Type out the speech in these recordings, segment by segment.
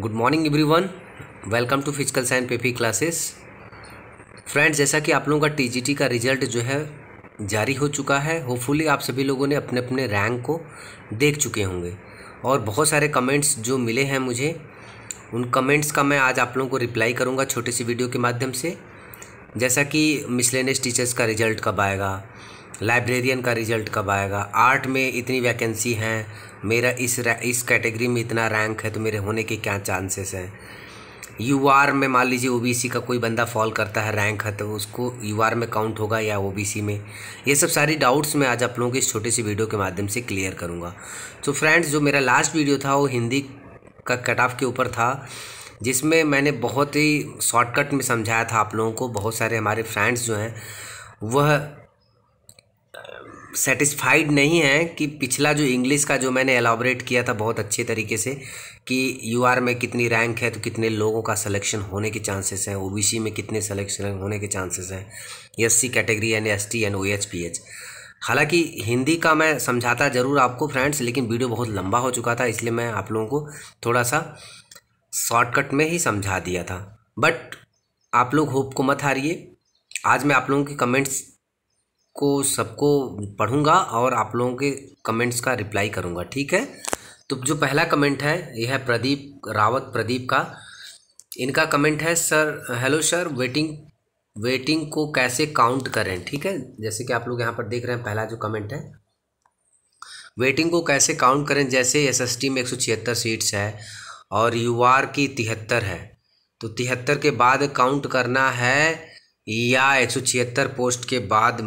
good morning everyone welcome to physical science peppy classes friends जैसा कि आप लोगों का टीजीटी का रिजल्ट जो है जारी हो चुका है होपफुली आप सभी लोगों ने अपने अपने रैंक को देख चुके होंगे और बहुत सारे कमेंट्स जो मिले हैं मुझे उन कमेंट्स का मैं आज आप लोगों को रिप्लाई करूँगा छोटी सी वीडियो के माध्यम से जैसा कि मिसलेनियस टीचर्स का रिजल्ट कब आएगा लाइब्रेरियन का रिजल्ट कब आएगा आर्ट में इतनी वैकेंसी हैं मेरा इस इस कैटेगरी में इतना रैंक है तो मेरे होने के क्या चांसेस हैं यू आर में मान लीजिए ओबीसी का कोई बंदा फॉल करता है रैंक है तो उसको यू आर में काउंट होगा या ओबीसी में ये सब सारी डाउट्स मैं आज आप लोगों के इस छोटे सी वीडियो के माध्यम से क्लियर करूँगा तो फ्रेंड्स जो मेरा लास्ट वीडियो था वो हिंदी का कट ऑफ के ऊपर था जिसमें मैंने बहुत ही शॉर्टकट में समझाया था आप लोगों को बहुत सारे हमारे फ्रेंड्स जो हैं वह सेटिस्फाइड नहीं है कि पिछला जो इंग्लिश का जो मैंने एलाबरेट किया था बहुत अच्छे तरीके से कि यू आर में कितनी रैंक है तो कितने लोगों का सिलेक्शन होने के चांसेस हैं ओबीसी में कितने सिलेक्शन होने के चांसेस हैं C category and O and P H हालाँकि हिंदी का मैं समझाता ज़रूर आपको फ्रेंड्स लेकिन वीडियो बहुत लंबा हो चुका था इसलिए मैं आप लोगों को थोड़ा सा शॉर्टकट में ही समझा दिया था बट आप लोग होप को मत हारिए आज मैं आप लोगों के कमेंट्स को सबको पढ़ूंगा और आप लोगों के कमेंट्स का रिप्लाई करूंगा ठीक है तो जो पहला कमेंट है यह है प्रदीप रावत प्रदीप का इनका कमेंट है sir hello sir waiting waiting को कैसे काउंट करें ठीक है जैसे कि आप लोग यहाँ पर देख रहे हैं पहला जो कमेंट है वेटिंग को कैसे काउंट करें जैसे एसएसटी में एक सौ छिहत्तर सीट्स है और यूआर की तिहत्तर है तो तिहत्तर के बाद काउंट करना है या एक सौ छिहत्तर पोस्ट के बाद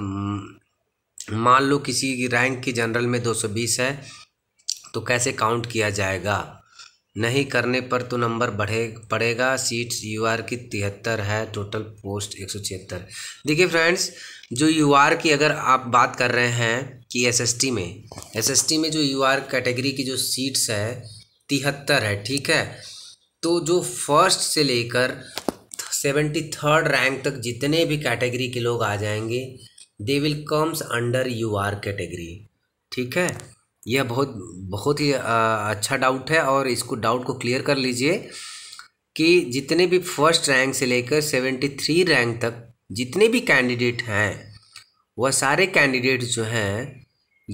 मान लो किसी रैंक की जनरल में 220 है तो कैसे काउंट किया जाएगा नहीं करने पर तो नंबर बढ़े पड़ेगा सीट्स यू आर की तिहत्तर है टोटल पोस्ट एक सौ छिहत्तर देखिए फ्रेंड्स जो यू आर की अगर आप बात कर रहे हैं कि एस एस टी में एस एस टी में जो यू आर कैटेगरी की जो सीट्स है तिहत्तर है ठीक है तो जो फर्स्ट से लेकर सेवेंटी थर्ड रैंक तक जितने भी कैटेगरी के लोग आ जाएंगे they will comes under U R category ठीक है यह बहुत बहुत ही अच्छा डाउट है और इसको डाउट को क्लियर कर लीजिए कि जितने भी फर्स्ट रैंक से लेकर सेवेंटी थ्री रैंक तक जितने भी कैंडिडेट हैं वह सारे कैंडिडेट जो हैं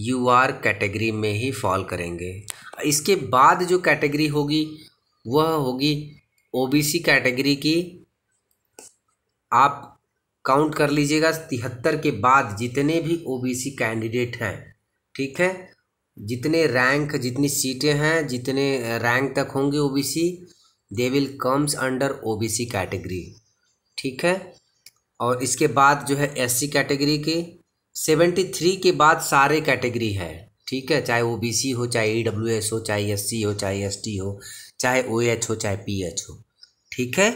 यू आर कैटेगरी में ही फॉल करेंगे इसके बाद जो कैटेगरी होगी वह होगी ओबीसी कैटेगरी की आप काउंट कर लीजिएगा तिहत्तर के बाद जितने भी ओबीसी कैंडिडेट हैं ठीक है जितने रैंक जितनी सीटें हैं जितने रैंक तक होंगे OBC they will comes under OBC category ठीक है और इसके बाद जो है एससी कैटेगरी के सेवेंटी थ्री के बाद सारे कैटेगरी है ठीक है चाहे ओ बी सी हो चाहे ई डब्ल्यू एस हो चाहे एस सी हो चाहे एस टी हो चाहे ओ एच हो चाहे पी एच हो ठीक है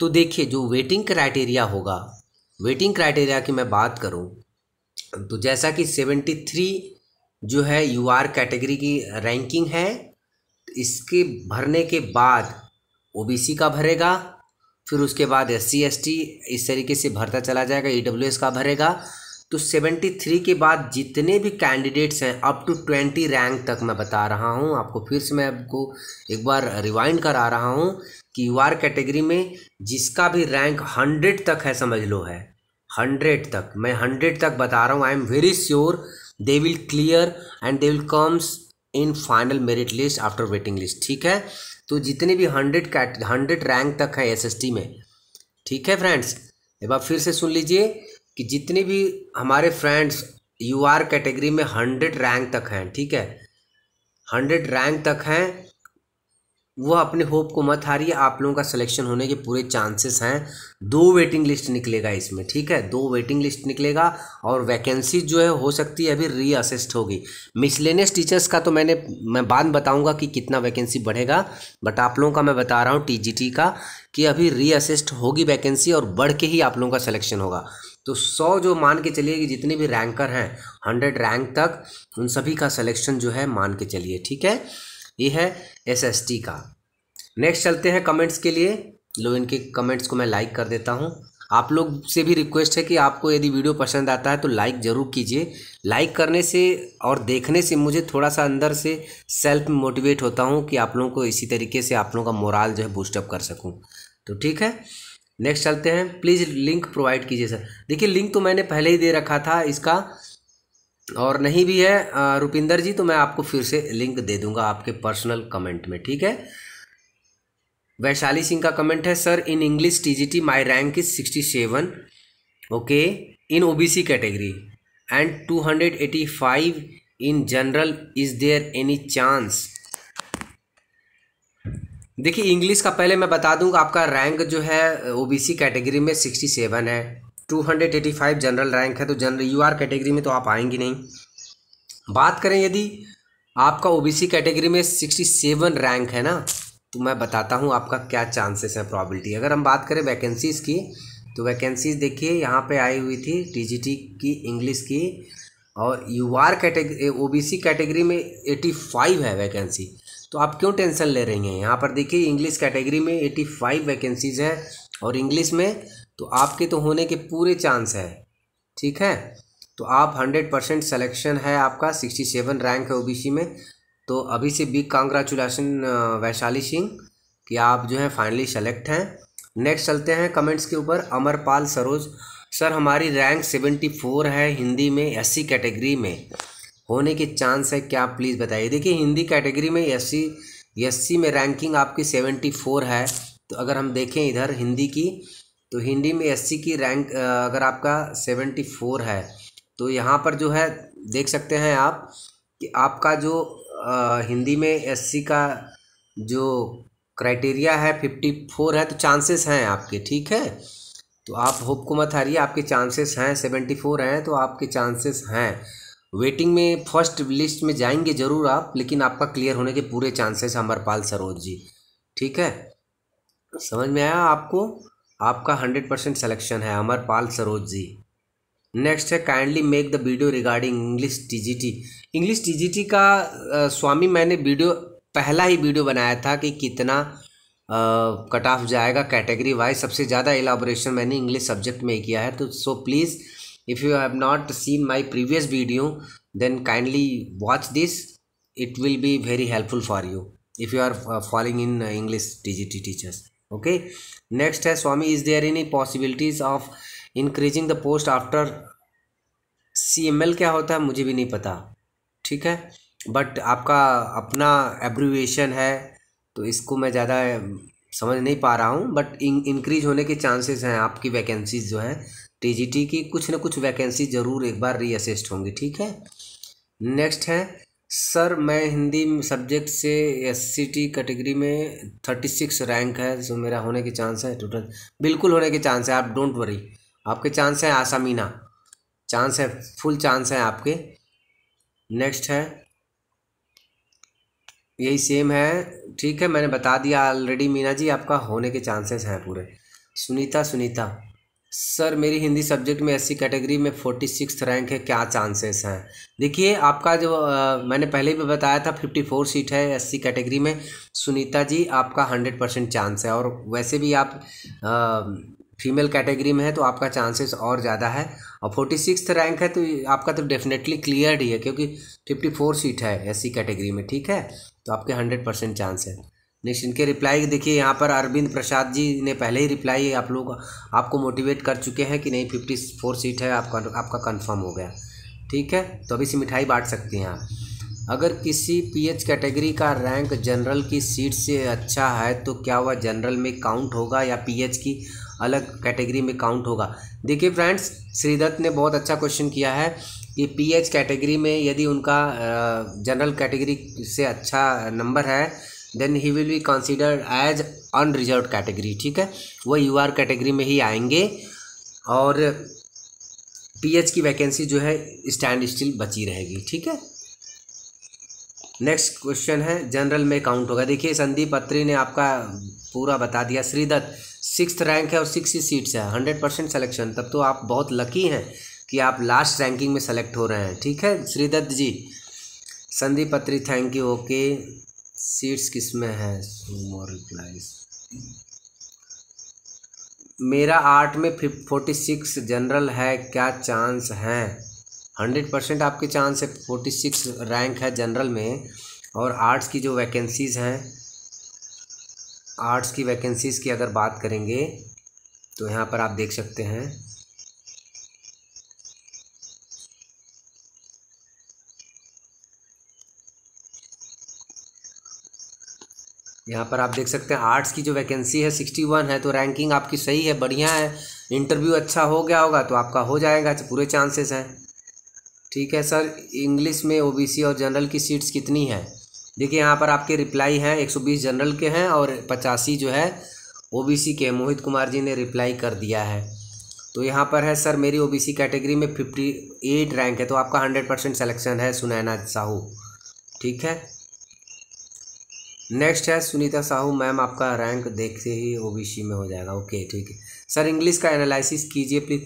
तो देखिए जो वेटिंग क्राइटेरिया होगा वेटिंग क्राइटेरिया की मैं बात करूं तो जैसा कि सेवेंटी थ्री जो है यू आर कैटेगरी की रैंकिंग है इसके भरने के बाद ओबीसी का भरेगा फिर उसके बाद एस सी एस टी इस तरीके से भरता चला जाएगा ई डब्ल्यू एस का भरेगा तो सेवेंटी थ्री के बाद जितने भी कैंडिडेट्स हैं अप टू ट्वेंटी रैंक तक मैं बता रहा हूँ आपको फिर से मैं आपको एक बार रिवाइंड करा रहा हूँ क्यू आर कैटेगरी में जिसका भी रैंक हंड्रेड तक है समझ लो है हंड्रेड तक मैं हंड्रेड तक बता रहा हूँ I am very sure they will clear and they will comes in final merit list after waiting list ठीक है तो जितने भी हंड्रेड कैट हंड्रेड रैंक तक है एस में ठीक है फ्रेंड्स एक बार फिर से सुन लीजिए कि जितने भी हमारे फ्रेंड्स यू आर कैटेगरी में हंड्रेड रैंक तक हैं ठीक है हंड्रेड रैंक तक हैं वह अपने होप को मत हारिए आप लोगों का सिलेक्शन होने के पूरे चांसेस हैं दो वेटिंग लिस्ट निकलेगा इसमें ठीक है दो वेटिंग लिस्ट निकलेगा और वैकेंसी जो है हो सकती है अभी रीअसेस्ड होगी मिसलेनियस टीचर्स का तो मैंने मैं बाद बताऊंगा कि कितना वैकेंसी बढ़ेगा बट आप लोगों का मैं बता रहा हूँ टी का कि अभी रीअसेस्ड होगी वैकेंसी और बढ़ के ही आप लोगों का सिलेक्शन होगा तो सौ जो मान के चलिए कि जितने भी रैंकर हैं हंड्रेड रैंक तक उन सभी का सलेक्शन जो है मान के चलिए ठीक है ये है एसएसटी का नेक्स्ट चलते हैं कमेंट्स के लिए लो इनके कमेंट्स को मैं लाइक कर देता हूँ आप लोग से भी रिक्वेस्ट है कि आपको यदि वीडियो पसंद आता है तो लाइक ज़रूर कीजिए लाइक करने से और देखने से मुझे थोड़ा सा अंदर से सेल्फ मोटिवेट होता हूँ कि आप लोगों को इसी तरीके से आप लोगों का मोराल जो है बूस्टअप कर सकूँ तो ठीक है नेक्स्ट चलते हैं प्लीज़ लिंक प्रोवाइड कीजिए सर देखिए लिंक तो मैंने पहले ही दे रखा था इसका और नहीं भी है रुपिंदर जी तो मैं आपको फिर से लिंक दे दूंगा आपके पर्सनल कमेंट में ठीक है वैशाली सिंह का कमेंट है sir in English TGT my rank is sixty seven okay in OBC category and two hundred eighty five in general is there any chance देखिए इंग्लिश का पहले मैं बता दूंगा आपका रैंक जो है ओबीसी कैटेगरी में सिक्सटी सेवन है 285 जनरल रैंक है तो जनरल यू आर कैटेगरी में तो आप आएंगे नहीं बात करें यदि आपका ओबीसी कैटेगरी में 67 रैंक है ना तो मैं बताता हूँ आपका क्या चांसेस है प्रॉबिलिटी अगर हम बात करें वैकेंसीज़ की तो वैकेंसीज देखिए यहाँ पे आई हुई थी टी की इंग्लिश की और U R category C category में 85 है वैकेंसी तो आप क्यों टेंशन ले रही हैं यहाँ पर देखिए इंग्लिश कैटेगरी में 85 वैकेंसीज़ है और इंग्लिश में तो आपके तो होने के पूरे चांस है ठीक है तो आप हंड्रेड परसेंट सलेक्शन है आपका सिक्सटी सेवन रैंक है ओबीसी में तो अभी से बिग कॉन्ग्रेचुलेसन वैशाली सिंह कि आप जो है फाइनली सेलेक्ट हैं नेक्स्ट चलते हैं कमेंट्स के ऊपर अमरपाल सरोज सर हमारी रैंक सेवेंटी फोर है हिंदी में एस सी कैटेगरी में होने के चांस है क्या प्लीज़ बताइए देखिए हिंदी कैटेगरी में एस सी सी में रैंकिंग आपकी सेवेंटी फोर है तो अगर हम देखें इधर हिंदी की तो हिंदी में एससी की रैंक अगर आपका सेवेंटी फोर है तो यहाँ पर जो है देख सकते हैं आप कि आपका जो हिंदी में एससी का जो क्राइटेरिया है फिफ्टी फोर है तो चांसेस हैं आपके ठीक है तो आप होप को मत हारिए आपके चांसेस हैं सेवेंटी फोर हैं तो आपके चांसेस हैं वेटिंग में फर्स्ट लिस्ट में जाएंगे ज़रूर आप लेकिन आपका क्लियर होने के पूरे चांसेस अमरपाल सरोज जी ठीक है समझ में आया आपको आपका हंड्रेड परसेंट सेलेक्शन है अमरपाल सरोज जी नेक्स्ट है kindly make the video regarding English TGT English TGT का आ, स्वामी मैंने वीडियो पहला ही वीडियो बनाया था कि कितना कट ऑफ जाएगा कैटेगरी वाइज सबसे ज़्यादा एलाबोरेशन मैंने इंग्लिश सब्जेक्ट में किया है तो so please if you have not seen my previous video then kindly watch this it will be very helpful for you if you are following in English T teachers okay next है Swami is there any possibilities of increasing the post after C M L क्या होता है मुझे भी नहीं पता ठीक है बट आपका अपना एब्रीवेशन है तो इसको मैं ज़्यादा समझ नहीं पा रहा हूँ बट इंक्रीज होने के चांसेस हैं आपकी वैकेंसीज जो हैं टीजीटी की कुछ ना कुछ वैकेंसी ज़रूर एक बार रीअसेस्ड होंगी ठीक है नेक्स्ट है सर मैं हिंदी सब्जेक्ट से एस सी टी कैटेगरी में थर्टी सिक्स रैंक है जो मेरा होने के चांस है टोटल बिल्कुल होने के चांस है आप डोंट वरी आपके चांस हैं आसामीना चांस है फुल चांस है आपके नेक्स्ट है यही सेम है ठीक है मैंने बता दिया ऑलरेडी मीना जी आपका होने के चांसेस हैं पूरे सुनीता सुनीता सर मेरी हिंदी सब्जेक्ट में एससी कैटेगरी में फोर्टी सिक्स रैंक है क्या चांसेस हैं देखिए आपका जो आ, मैंने पहले भी बताया था फिफ्टी फोर सीट है एससी कैटेगरी में सुनीता जी आपका हंड्रेड परसेंट चांस है और वैसे भी आप आ, फीमेल कैटेगरी में है तो आपका चांसेस और ज़्यादा है और फोर्टी सिक्स रैंक है तो आपका तो डेफिनेटली क्लियर ही है क्योंकि फिफ्टी फोर सीट है एस कैटेगरी में ठीक है तो आपके हंड्रेड परसेंट चांस है नेक्स्ट इनके रिप्लाई देखिए यहाँ पर अरविंद प्रसाद जी ने पहले ही रिप्लाई आप लोग आपको मोटिवेट कर चुके हैं कि नहीं फिफ्टी फोर सीट है आपका आपका कंफर्म हो गया ठीक है तो अभी से मिठाई बांट सकती हैं अगर किसी पीएच कैटेगरी का रैंक जनरल की सीट से अच्छा है तो क्या वह जनरल में काउंट होगा या पी की अलग कैटेगरी में काउंट होगा देखिए फ्रेंड्स श्रीदत्त ने बहुत अच्छा क्वेश्चन किया है कि पीएच कैटेगरी में यदि उनका जनरल कैटेगरी से अच्छा नंबर है then he will be considered as unreserve category ठीक है वो यू आर कैटेगरी में ही आएंगे और पीएच की वैकेंसी जो है स्टैंड स्टिल बची रहेगी ठीक है नेक्स्ट क्वेश्चन है जनरल में काउंट होगा देखिए संदीप अत्री ने आपका पूरा बता दिया श्रीदत्त सिक्स रैंक है और सिक्स ही सीट्स है हंड्रेड परसेंट सेलेक्शन तब तो आप बहुत लकी हैं कि आप लास्ट रैंकिंग में सेलेक्ट हो रहे हैं ठीक है Shridatt ji Sandeep Atri thank you okay seats किसमें है मोर रिप्लाइज मेरा आर्ट में फोर्टी सिक्स जनरल है क्या चांस हैं हंड्रेड परसेंट आपके चांस है फोर्टी सिक्स रैंक है जनरल में और आर्ट्स की जो वैकेंसीज़ हैं आर्ट्स की वैकेंसीज़ की अगर बात करेंगे तो यहाँ पर आप देख सकते हैं यहाँ पर आप देख सकते हैं आर्ट्स की जो वैकेंसी है सिक्सटी वन है तो रैंकिंग आपकी सही है बढ़िया है इंटरव्यू अच्छा हो गया होगा तो आपका हो जाएगा अच्छा, पूरे चांसेस हैं ठीक है सर इंग्लिश में ओबीसी और जनरल की सीट्स कितनी हैं देखिए यहाँ पर आपके रिप्लाई हैं एक जनरल के हैं और पचासी जो है ओ के मोहित कुमार जी ने रिप्लाई कर दिया है तो यहाँ पर है सर मेरी ओबीसी कैटेगरी में फिफ्टी एट रैंक है तो आपका हंड्रेड परसेंट सेलेक्शन है सुनैना साहू ठीक है नेक्स्ट है सुनीता साहू मैम आपका रैंक देखते ही ओबीसी में हो जाएगा ओके ठीक है सर इंग्लिश का एनालिसिस कीजिए प्लीज़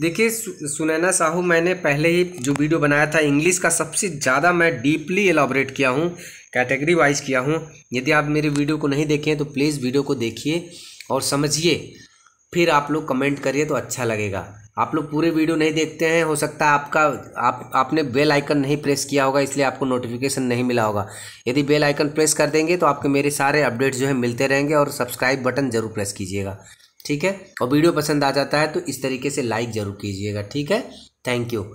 देखिए सुनैना साहू मैंने पहले ही जो वीडियो बनाया था इंग्लिश का सबसे ज़्यादा मैं डीपली एलाबरेट किया हूँ कैटेगरी वाइज किया हूँ यदि आप मेरे वीडियो को नहीं देखे तो प्लीज़ वीडियो को देखिए और समझिए फिर आप लोग कमेंट करिए तो अच्छा लगेगा आप लोग पूरे वीडियो नहीं देखते हैं हो सकता है आपका आप आपने बेल आइकन नहीं प्रेस किया होगा इसलिए आपको नोटिफिकेशन नहीं मिला होगा यदि बेल आइकन प्रेस कर देंगे तो आपके मेरे सारे अपडेट्स जो है मिलते रहेंगे और सब्सक्राइब बटन ज़रूर प्रेस कीजिएगा ठीक है और वीडियो पसंद आ जाता है तो इस तरीके से लाइक ज़रूर कीजिएगा ठीक है थैंक यू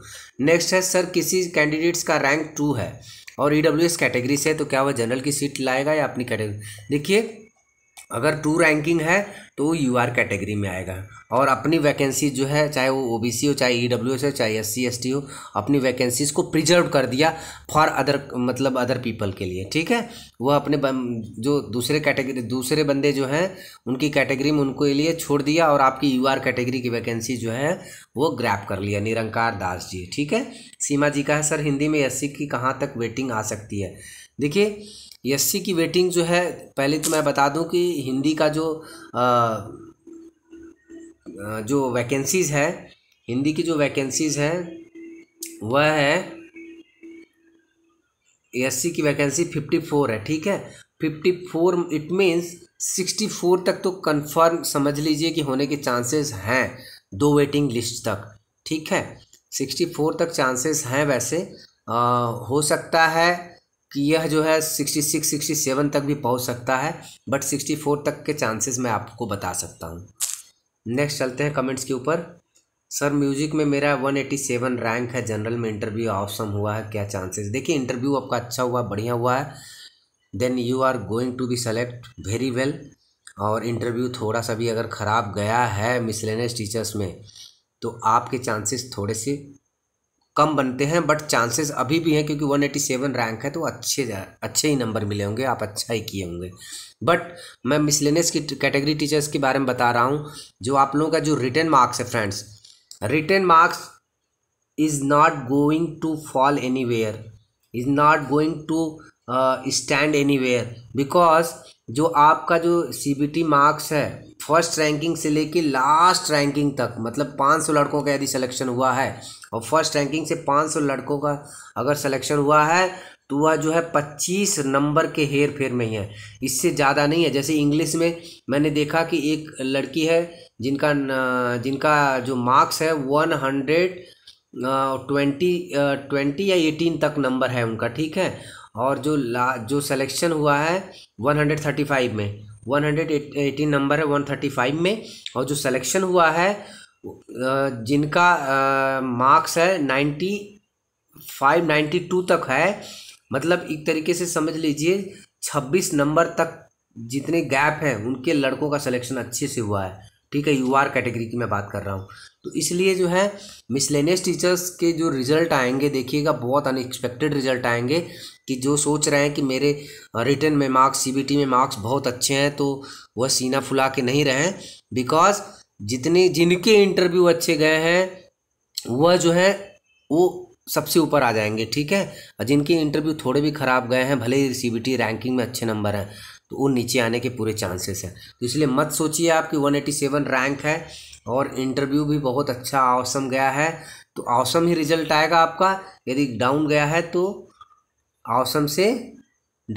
नेक्स्ट है सर किसी कैंडिडेट्स का रैंक टू है और ई कैटेगरी से है तो क्या वह जनरल की सीट लाएगा या अपनी कैटेगरी देखिए अगर टू रैंकिंग है तो यू आर कैटेगरी में आएगा और अपनी वैकेंसी जो है चाहे वो ओ बी सी हो चाहे ई डब्ल्यू एस हो चाहे एस सी एस टी हो अपनी वैकेंसीज को प्रिजर्व कर दिया फॉर अदर मतलब अदर पीपल के लिए ठीक है वह अपने जो दूसरे कैटेगरी दूसरे बंदे जो हैं उनकी कैटेगरी में उनको लिए छोड़ दिया और आपकी यू आर कैटेगरी की वैकेंसी जो है वो ग्रैप कर लिया निरंकार दास जी ठीक है सीमा जी का है सर हिंदी में एस सी की कहाँ तक वेटिंग आ सकती है देखिए एससी की वेटिंग जो है पहले तो मैं बता दूं कि हिंदी का जो आ, जो वैकेंसीज़ है हिंदी की जो वैकेंसीज़ हैं वह है एससी की वैकेंसी फिफ्टी फोर है ठीक है fifty four it means sixty four तक तो कंफर्म समझ लीजिए कि होने के चांसेस हैं दो वेटिंग लिस्ट तक ठीक है सिक्सटी फोर तक चांसेस हैं वैसे आ, हो सकता है कि यह जो है 66 67 तक भी पहुंच सकता है बट 64 तक के चांसेस मैं आपको बता सकता हूं नेक्स्ट चलते हैं कमेंट्स के ऊपर सर म्यूज़िक में मेरा 187 रैंक है जनरल में इंटरव्यू ऑप्शन हुआ है क्या चांसेस देखिए इंटरव्यू आपका अच्छा हुआ बढ़िया हुआ है then you are going to be select very well और इंटरव्यू थोड़ा सा भी अगर ख़राब गया है मिसलेनियस टीचर्स में तो आपके चांसेस थोड़े से कम बनते हैं बट चांसेस अभी भी हैं क्योंकि 187 रैंक है तो अच्छे अच्छे ही नंबर मिले होंगे आप अच्छा ही किए होंगे बट मैं मिसलेनियस की कैटेगरी टीचर्स के बारे में बता रहा हूँ जो आप लोगों का जो रिटर्न मार्क्स है friends return marks is not going to fall anywhere is not going to stand anywhere because जो आपका जो सी बी टी मार्क्स है फर्स्ट रैंकिंग से लेके लास्ट रैंकिंग तक मतलब 500 लड़कों का यदि सिलेक्शन हुआ है और फर्स्ट रैंकिंग से 500 लड़कों का अगर सिलेक्शन हुआ है तो वह जो है पच्चीस नंबर के हेर फेर में ही है इससे ज़्यादा नहीं है जैसे इंग्लिश में मैंने देखा कि एक लड़की है जिनका जिनका जो मार्क्स है वन हंड्रेड ट्वेंटी ट्वेंटी या एटीन तक नंबर है उनका ठीक है और जो ला जो सिलेक्शन हुआ है वन हंड्रेड थर्टी फाइव में 118 नंबर है 135 में और जो सिलेक्शन हुआ है जिनका मार्क्स है 95 92 तक है मतलब एक तरीके से समझ लीजिए 26 नंबर तक जितने गैप हैं उनके लड़कों का सिलेक्शन अच्छे से हुआ है ठीक है यू आर कैटेगरी की मैं बात कर रहा हूँ तो इसलिए जो है मिसलेनियस टीचर्स के जो रिजल्ट आएंगे देखिएगा बहुत अनएक्सपेक्टेड रिजल्ट आएंगे कि जो सोच रहे हैं कि मेरे रिटर्न में मार्क्स सीबीटी में मार्क्स बहुत अच्छे हैं तो वह सीना फुला के नहीं रहें बिकॉज जितने जिनके इंटरव्यू अच्छे गए हैं वह जो है वो सबसे ऊपर आ जाएंगे ठीक है और जिनके इंटरव्यू थोड़े भी ख़राब गए हैं भले ही सी रैंकिंग में अच्छे नंबर हैं तो वो नीचे आने के पूरे चांसेस हैं तो इसलिए मत सोचिए आपकी 187 रैंक है और इंटरव्यू भी बहुत अच्छा औसम गया है तो औसम ही रिजल्ट आएगा आपका यदि डाउन गया है तो औसम से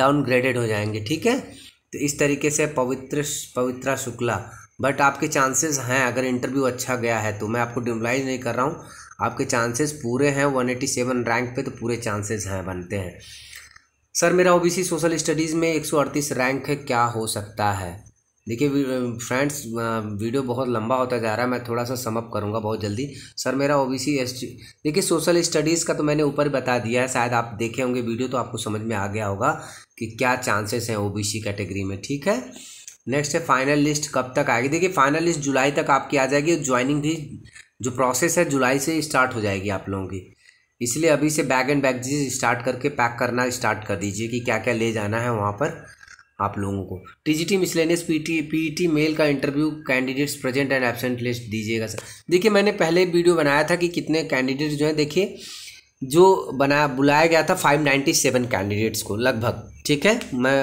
डाउनग्रेडेड हो जाएंगे ठीक है तो इस तरीके से पवित्र पवित्रा शुक्ला बट आपके चांसेस हैं अगर इंटरव्यू अच्छा गया है तो मैं आपको डिमलाइज नहीं कर रहा हूँ आपके चांसेस पूरे हैं 187 रैंक पे तो पूरे चांसेस हैं बनते हैं सर मेरा ओबीसी सोशल स्टडीज़ में एक रैंक है क्या हो सकता है देखिए फ्रेंड्स वीडियो बहुत लंबा होता जा रहा है मैं थोड़ा सा समअप करूँगा बहुत जल्दी सर मेरा ओ बी सी एस देखिए सोशल स्टडीज़ का तो मैंने ऊपर बता दिया है शायद आप देखे होंगे वीडियो तो आपको समझ में आ गया होगा कि क्या चांसेस हैं ओ बी सी कैटेगरी में ठीक है नेक्स्ट है फाइनल लिस्ट कब तक आएगी देखिए फाइनल लिस्ट जुलाई तक आपकी आ जाएगी ज्वाइनिंग भी जो प्रोसेस है जुलाई से स्टार्ट हो जाएगी आप लोगों की इसलिए अभी से बैग एंड जी स्टार्ट करके पैक करना स्टार्ट कर दीजिए कि क्या क्या ले जाना है वहाँ पर आप लोगों को T miscellaneous P T male का interview candidates present and absent list दीजिएगा सर देखिए मैंने पहले वीडियो बनाया था कि कितने कैंडिडेट्स जो हैं देखिए जो बना बुलाया गया था 597 कैंडिडेट्स को लगभग ठीक है मैं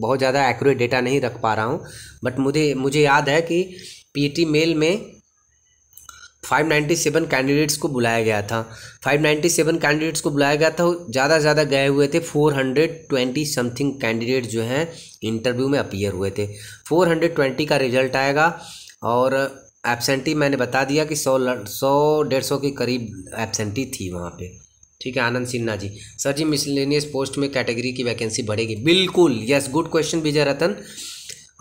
बहुत ज़्यादा एक्यूरेट डेटा नहीं रख पा रहा हूँ बट मुझे मुझे याद है कि टी मेल e में 597 कैंडिडेट्स को बुलाया गया था 597 कैंडिडेट्स को बुलाया गया था ज़्यादा से ज़्यादा गए हुए थे 420 समथिंग कैंडिडेट जो हैं इंटरव्यू में अपीयर हुए थे 420 का रिजल्ट आएगा और एबसेंटी मैंने बता दिया कि सौ सौ डेढ़ सौ के करीब एबसेंटी थी वहाँ पे ठीक है Anand Sinha ji sir ji miscellaneous post में कैटेगरी की वैकेंसी बढ़ेगी बिल्कुल yes good question Vijay Ratan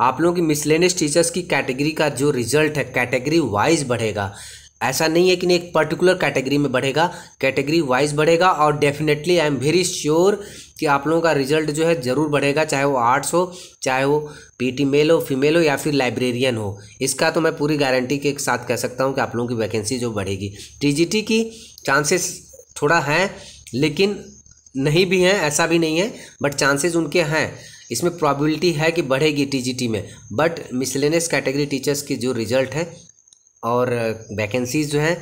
आप लोगों की मिसलेनियस टीचर्स की कैटेगरी का जो रिजल्ट है कैटेगरी वाइज बढ़ेगा ऐसा नहीं है कि नहीं एक पर्टिकुलर कैटेगरी में बढ़ेगा कैटेगरी वाइज बढ़ेगा और definitely I am very sure कि आप लोगों का रिजल्ट जो है ज़रूर बढ़ेगा चाहे वो आर्ट्स हो चाहे वो पीटी मेल हो फीमेल हो या फिर लाइब्रेरियन हो इसका तो मैं पूरी गारंटी के साथ कह सकता हूँ कि आप लोगों की वैकेंसी जो बढ़ेगी टी की चांसेस थोड़ा हैं लेकिन नहीं भी हैं ऐसा भी नहीं है बट चांसेस उनके हैं इसमें प्रॉबिलिटी है कि बढ़ेगी टी में बट मिसलेनियस कैटेगरी टीचर्स की जो रिजल्ट है और वैकेंसीज़ जो हैं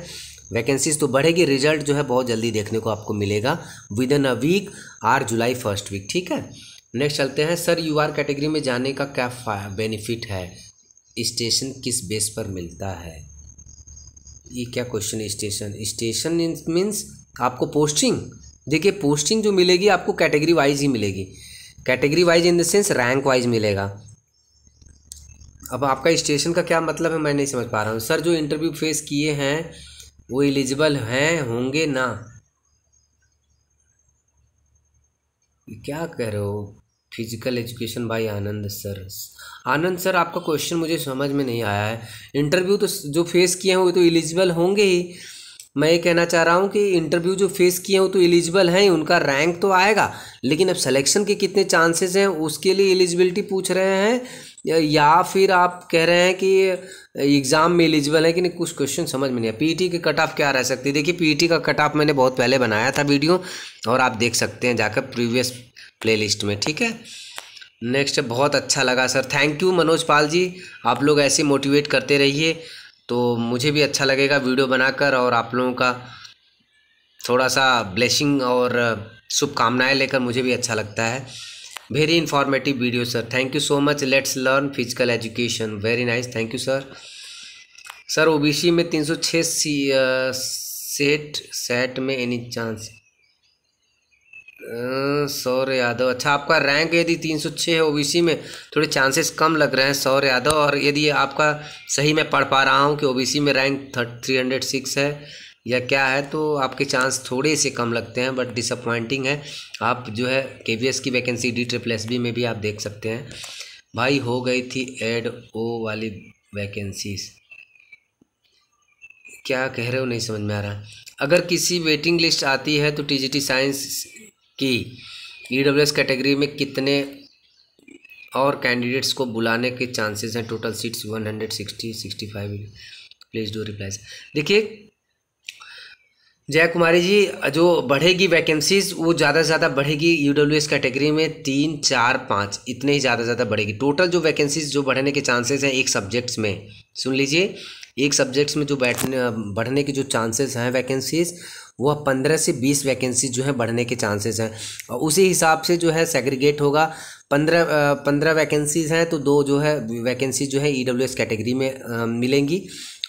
वैकेंसीज़ तो बढ़ेगी रिजल्ट जो है बहुत जल्दी देखने को आपको मिलेगा within a week or July first week ठीक है नेक्स्ट चलते हैं सर यू आर कैटेगरी में जाने का क्या बेनिफिट है स्टेशन किस बेस पर मिलता है ये क्या क्वेश्चन है स्टेशन स्टेशन मीन्स आपको पोस्टिंग देखिए पोस्टिंग जो मिलेगी आपको कैटेगरी वाइज ही मिलेगी category wise in the sense rank wise मिलेगा अब आपका स्टेशन का क्या मतलब है मैं नहीं समझ पा रहा हूँ सर जो इंटरव्यू फेस किए हैं वो एलिजिबल हैं होंगे ना क्या कह रहे हो physical education by Anand sir Anand sir आपका क्वेश्चन मुझे समझ में नहीं आया है इंटरव्यू तो जो फेस किए हैं वो तो एलिजिबल होंगे ही मैं ये कहना चाह रहा हूँ कि इंटरव्यू जो फेस किए हैं वो तो एलिजिबल हैं उनका रैंक तो आएगा लेकिन अब सिलेक्शन के कितने चांसेस हैं उसके लिए एलिजिबिलिटी पूछ रहे हैं या फिर आप कह रहे हैं कि एग्ज़ाम में एलिजिबल है कि नहीं कुछ क्वेश्चन समझ में नहीं आया पी के कट ऑफ क्या रह सकती है देखिए पी का कट ऑफ मैंने बहुत पहले बनाया था वीडियो और आप देख सकते हैं जाकर प्रीवियस प्लेलिस्ट में ठीक है नेक्स्ट बहुत अच्छा लगा sir thank you Manoj Pal ji आप लोग ऐसे मोटिवेट करते रहिए तो मुझे भी अच्छा लगेगा वीडियो बनाकर और आप लोगों का थोड़ा सा ब्लेसिंग और शुभकामनाएँ लेकर मुझे भी अच्छा लगता है very informative video sir thank you so much let's learn physical education very nice thank you sir sir OBC में तीन सौ छः सेट सेट में एनी चांस सौर यादव अच्छा आपका रैंक यदि तीन सौ छः है ओ सी में थोड़े चांसेस कम लग रहे हैं सौर यादव और यदि आपका सही मैं पढ़ पा रहा हूँ कि ओबीसी में रैंक थ्री हंड्रेड सिक्स है या क्या है तो आपके चांस थोड़े से कम लगते हैं बट डिसअपॉइंटिंग है आप जो है के की vacancy D triple S B में भी आप देख सकते हैं भाई हो गई थी एड ओ वाली वैकेंसीज क्या कह रहे हो नहीं समझ में आ रहा अगर किसी वेटिंग लिस्ट आती है तो टी साइंस की ई e कैटेगरी में कितने और कैंडिडेट्स को बुलाने के चांसेस हैं total seats one hundred sixty sixty five please do replies देखिए जय कुमारी जी जो बढ़ेगी वैकेंसीज वो ज़्यादा से ज़्यादा बढ़ेगी यू कैटेगरी में तीन चार पाँच इतने ही ज़्यादा से ज़्यादा बढ़ेगी टोटल जो वैकेंसीज जो बढ़ने के चांसेस हैं एक सब्जेक्ट्स में सुन लीजिए एक सब्जेक्ट्स में जो बैठने बढ़ने के जो चांसेस हैं वैकेंसीज वह पंद्रह से बीस वैकेंसी जो हैं बढ़ने के चांसेस हैं और उसी हिसाब से जो है सेग्रीगेट होगा पंद्रह पंद्रह वैकेंसीज हैं तो दो जो है वैकेंसी जो है ई कैटेगरी में मिलेंगी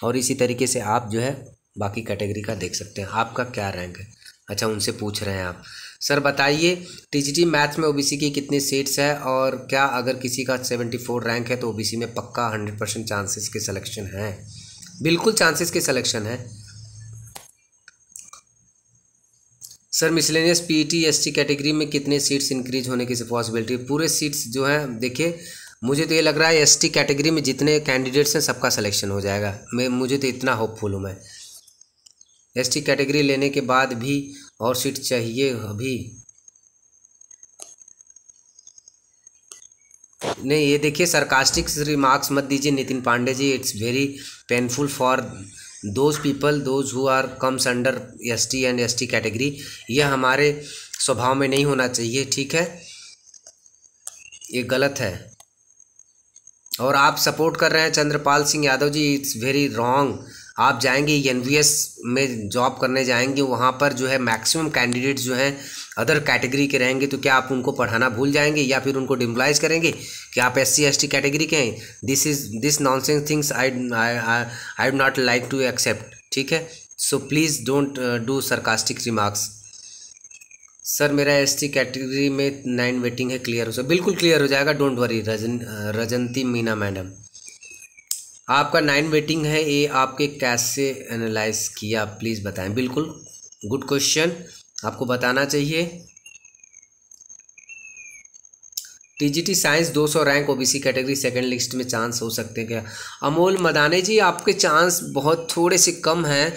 और इसी तरीके से आप जो है बाकी कैटेगरी का देख सकते हैं आपका क्या रैंक है अच्छा उनसे पूछ रहे हैं आप सर बताइए टीजीटी मैथ्स में ओबीसी की कितनी सीट्स है और क्या अगर किसी का सेवेंटी फोर रैंक है तो ओबीसी में पक्का हंड्रेड परसेंट चांसेस के सिलेक्शन हैं बिल्कुल चांसेस के सिलेक्शन है sir miscellaneous P T S T category में कितने सीट्स इंक्रीज होने की पॉसिबिलिटी पूरे सीट्स जो हैं देखिए मुझे तो ये लग रहा है एसटी कैटेगरी में जितने कैंडिडेट्स हैं सबका सिलेक्शन हो जाएगा मैं मुझे तो इतना होपफुल हूँ मैं एसटी कैटेगरी लेने के बाद भी और सीट चाहिए अभी नहीं ये देखिए सरकास्टिक रिमार्क्स मत दीजिए Nitin Pandey ji it's very painful for those people those who are comes under S T and S T category यह हमारे स्वभाव में नहीं होना चाहिए ठीक है ये गलत है और आप सपोर्ट कर रहे हैं Chandrapal Singh Yadav ji it's very wrong आप जाएंगे एन में जॉब करने जाएंगे वहाँ पर जो है मैक्सिमम कैंडिडेट्स जो हैं अदर कैटेगरी के रहेंगे तो क्या आप उनको पढ़ाना भूल जाएंगे या फिर उनको डिम्प्लाइज करेंगे कि आप एस सी कैटेगरी के हैं this is this nonsense things I I do not like to accept ठीक है so please don't do sarcastic remarks sir मेरा एस टी कैटेगरी में नाइन वेटिंग है क्लियर हो सर बिल्कुल क्लियर हो जाएगा don't worry Rajan Rajanti Meena madam आपका नाइन वेटिंग है ये आपके कैसे एनालाइज किया प्लीज़ बताएं बिल्कुल गुड क्वेश्चन आपको बताना चाहिए TGT science 200 rank OBC category second list में चांस हो सकते हैं क्या अमोल मदाने जी आपके चांस बहुत थोड़े से कम हैं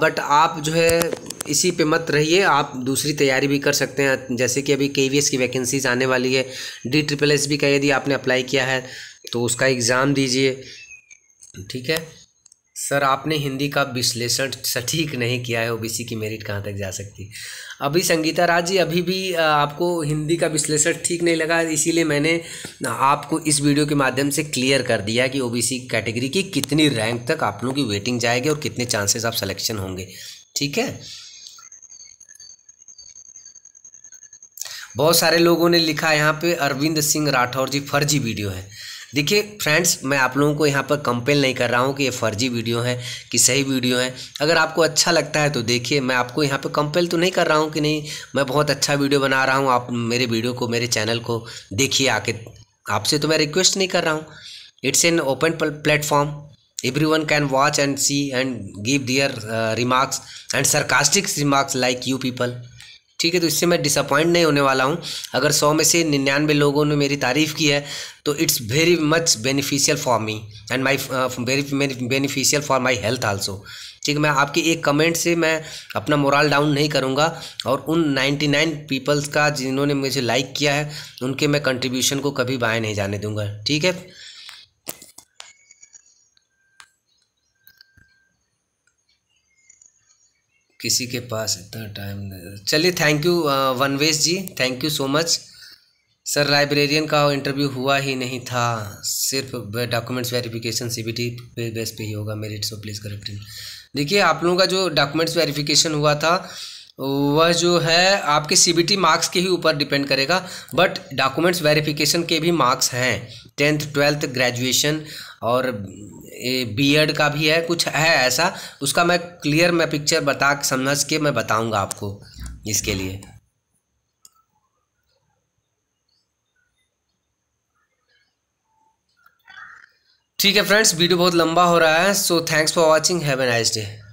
बट आप जो है इसी पे मत रहिए आप दूसरी तैयारी भी कर सकते हैं जैसे कि अभी के की वैकेंसीज आने वाली है डी ट्रिपल एस भी का यदि आपने अप्लाई किया है तो उसका एग्ज़ाम दीजिए ठीक है सर आपने हिंदी का विश्लेषण सटीक नहीं किया है ओबीसी की मेरिट कहाँ तक जा सकती अभी संगीता राज जी अभी भी आपको हिंदी का विश्लेषण ठीक नहीं लगा इसीलिए मैंने आपको इस वीडियो के माध्यम से क्लियर कर दिया कि ओबीसी कैटेगरी की कितनी रैंक तक आप लोगों की वेटिंग जाएगी और कितने चांसेस आप सलेक्शन होंगे ठीक है बहुत सारे लोगों ने लिखा यहाँ पे अरविंद सिंह राठौर जी फर्जी वीडियो है देखिए फ्रेंड्स मैं आप लोगों को यहाँ पर कंपेल नहीं कर रहा हूँ कि ये फर्जी वीडियो है कि सही वीडियो है अगर आपको अच्छा लगता है तो देखिए मैं आपको यहाँ पर कंपेल तो नहीं कर रहा हूँ कि नहीं मैं बहुत अच्छा वीडियो बना रहा हूँ आप मेरे वीडियो को मेरे चैनल को देखिए आके आपसे तो मैं रिक्वेस्ट नहीं कर रहा हूँ it's an open platform every one can watch and see and give their remarks and sarcastics remarks like you people ठीक है तो इससे मैं डिसअपॉइंट नहीं होने वाला हूँ अगर सौ में से निन्यानवे लोगों ने मेरी तारीफ़ की है तो it's very much beneficial for me and my very beneficial for my health also ठीक है मैं आपके एक कमेंट से मैं अपना मोरल डाउन नहीं करूँगा और उन 99 पीपल्स का जिन्होंने मुझे लाइक किया है उनके मैं कंट्रीब्यूशन को कभी बाएँ नहीं जाने दूँगा ठीक है किसी के पास इतना टाइम चलिए थैंक यू uh, वनवेश ji thank you so much sir librarian का इंटरव्यू हुआ ही नहीं था सिर्फ डॉक्यूमेंट्स वेरिफिकेशन सीबीटी पे बेस पे ही होगा मेरिट सो प्लीज़ करेक्ट देखिए आप लोगों का जो डॉक्यूमेंट्स वेरिफिकेशन हुआ था वह जो है आपके सीबीटी मार्क्स के ही ऊपर डिपेंड करेगा बट डॉक्यूमेंट्स वेरिफिकेशन के भी मार्क्स हैं टेंथ ट्वेल्थ ग्रेजुएशन और बी एड का भी है कुछ है ऐसा उसका मैं क्लियर मैं पिक्चर बता समझ के मैं बताऊंगा आपको इसके लिए ठीक है फ्रेंड्स वीडियो बहुत लंबा हो रहा है so thanks for watching have a nice day